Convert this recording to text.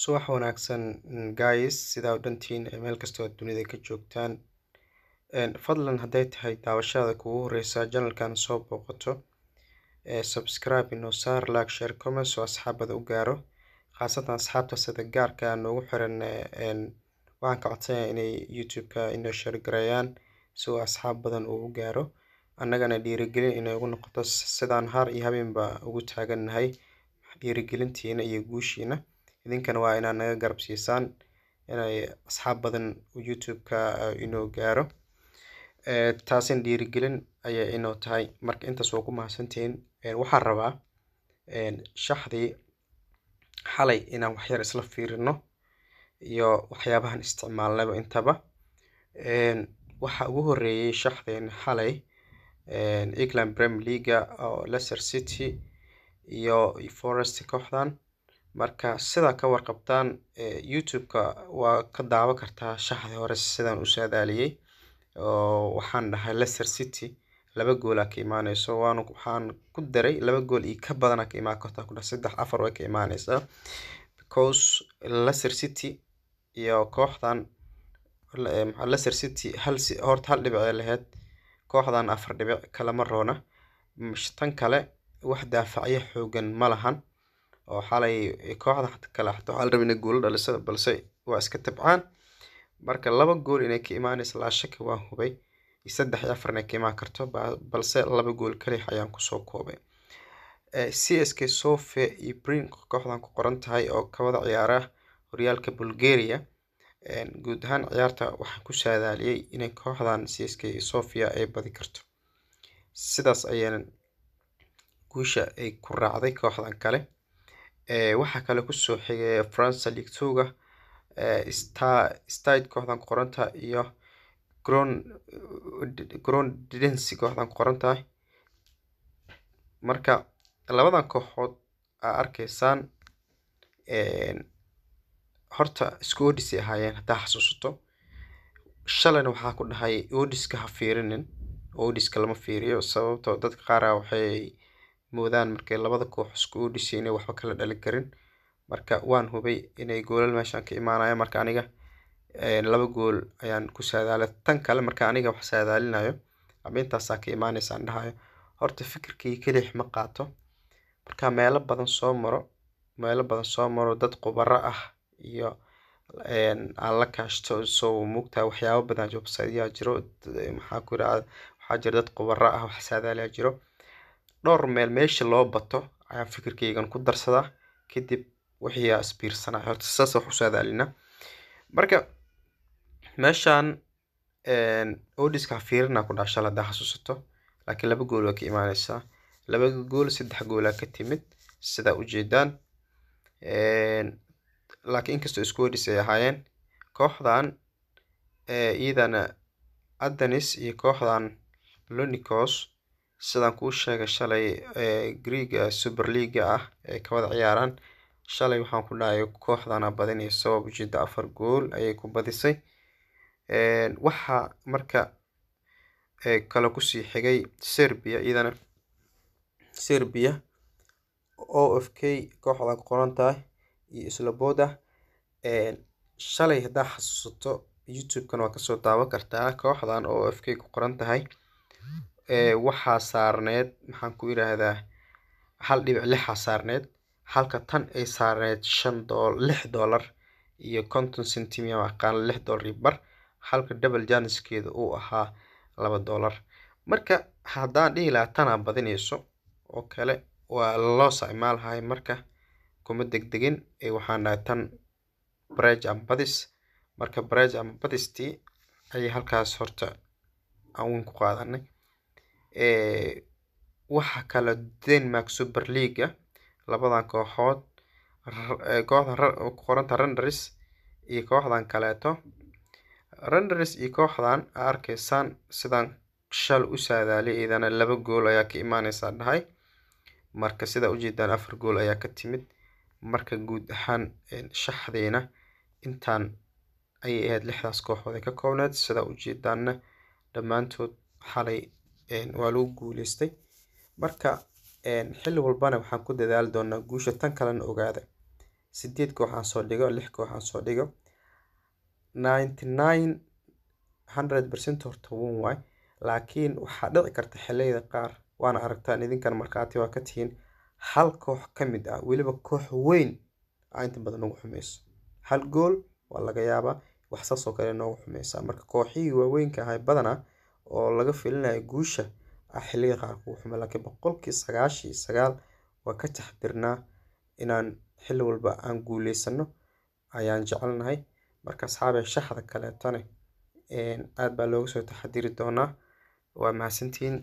subax wanaagsan mm, guys sidaa u dhantiin meel kasto aad dunida ka joogtaan fadlan hadday tahay daawashada kugu horeysa janalkan soo booqato subscribe inoo saar like share comment oo asxaabada u gaaro khaasatan asxaabta sida gaarka noogu xiran waxaan ka codsanaya inay youtube-ka inoo sheergareeyaan si uu asxaab badan uu u gaaro annagana dhiirigelin inaygu ugu noqoto sidaan har iyo habeenba ugu taagannahay dhiirigelintiina iyo guushiina idinkana waa inaad naga garab siisaan inay asxaab badan youtube-ka ah, inoo gaaro eh, taasina dhiirigelin ayay inoo tahay marka intaas waa ku mahadsantihiin eh, waxaan rabaa eh, shaxdii xalay inaan waxyar isla fiirino iyo waxyaabahan isticmaalnaba intaba waxaa ugu horeeyey shaxdeen xalay england brem leaga oo leicester city iyo forest kooxdan marka sidaa ka warqabtaan youtube-ka waa ka daawo kartaa shaxdii hore sidaan u saadaaliyey oo waxaan dhahay leicester city laba goolaa ka imaaneyso waan waxaan ku daray laba gool iyo ka badana ka imaan kartaa ku dhahay saddex afar way ka imaaneysaa because leicester city iyo kooxdan leicester city hal horta hal dhibic ee lahayd kooxdan afar dhibic kalama roona tan kale wax daafacyo xoogan ma lahan oo xalay kooxda kale xataa waxaa la rabay inay guulo dhaliso balse waa iska tabcaan marka laba gool inay ka imaanaysa laa shaki waan hubay saddex iyo afar inay ka imaan karto balse laba gool kaliya ayaan kusoo koobay c s k sofe iyo brink kooxdan ku qoran tahay oo kabada ciyaara horyaalka bulgaria guud ahaan ciyaarta waxaan ku saadaaliyey inay kooxdan c s k sofia ay badi karto sidaas ayayna guusha ay ku raacday kooxdan kale Eh, waxaa kale kusoo xigay Faransa League 2 eh, star kooxdan ku qoran iyo ground ground densi kooxdan ku qoran tahay marka labadan kooxood aa arkaysaan eh, horta isku odhisay ahaayeen haddaa xasuusato shalayna waxaa ku dhahay odhiska ha fiirinin odiska lama fiiriyo sababtoo dadka qaar ah waxay moodaan markay labada koox iskugu dhisay inay waxba kala dhalin karin marka waan hubay inay goolal meeshaan ka imaanayo marka aniga eh, laba gool ayaan ku saadaalay tan kale marka aniga wax saadaalinayo ama intaasaa ka imaanaysaan dhahayo horta fikirkii kelix ma qaato marka meelo badan soo maro meelo badan soo maro dad khubaro ah iyo eh, aan la kaashto so muugtaha waxyaaba badan jobsaya jiro maxaa ku irahda waxaa jira dad khubaro ah wax saadaaliya jiro dhowr meel meesha loo bato ayaan fikirkeygan ku darsadaa kadib wixi aa isbiirsanaa horta saas wax usoo marka meeshaan odiska fiirin ku dhaha shal hadaa xasuusato laakiin laba gool waa ka imaaneysaa laba gool saddex goolaa ka timid sidaa ujeedaan laakiin inkastoo isku odis ay ahaayeen kooxdan iyadana athenis iyo kooxdan lonicos sidaan kuu sheegay shalay greega superliga ah ay kawada ciyaaraan shalay waxaan ku dhahay kooxdana badinayso ujeeda afar gool ayay ku badisay waxaa marka kale kusii xigay serbia iyadana serbia o f k kooxda ku qoran tahay iyo islaboda ah. shalay haddaa xasuusato youtube-kan waa kasoo daawan kartaa kooxdan o f k ku qoran tahay Mm. waxaa saarneed maxaan ku irahdaa hal dhibic lixaa saarneed halka tan ay saarneed shan lix dollar iyo konton centim aqaan lix doolar iyo bar halka double janiskeeda uu ahaa laba dollar marka haddaan dhihi lahaa tanaa badinayso oo kale waa loo isticmaalhayo marka kuma degdegin waxaan dhahay tan bareg ama badis marka bareg ama badistii ayay halkaas horta aan weyn ku qaadanay Waxa kale Denmark Super League ah, labadan kooxood kooxdan ku qorantahay iyo kooxdan kaleeto Rangers iyo kooxdan aa arkeysaan sidaan shal u saadaalay iidana laba gool ayaa ka imaaneysaa dhahay marka sidaa ujeedaan afar gool ayaa ka timid marka guud ahaan shaxdiina intaan ayay ahayd lixdaas kooxood ee ka koobnayd sidaa u ujeedaana dhammaantood xalay waa lagu guuleystay marka xilli walbana waxaan ku dadaali doonaa guusha tan kalena ogaada sideed koox aan soo dhigo lix koox aan soo dhigo ninety nine hundred percent horta wun waay laakiin waxaa dhici karta xilliyada qaar waana aragtaan idinkan markaati waa ka tihiin hal koox ka mid ah weliba koox weyn aa inta badan ugu xumeyso hal gool waa laga yaabaa wax saasoo kale noogu xumeysaa marka kooxihii waaweynka ahay badanaa oo laga filanayo guusha ah xiliga qaarkuu xume lakin boqolki sagaashan iyo sagaal waan ka taxadirnaa inaan xili walba aan guuleysano ayaan jecelnahay marka asxaabe shaxda kaleetana aad baa looga soo taxadiri doonaa waa mahadsantihiin.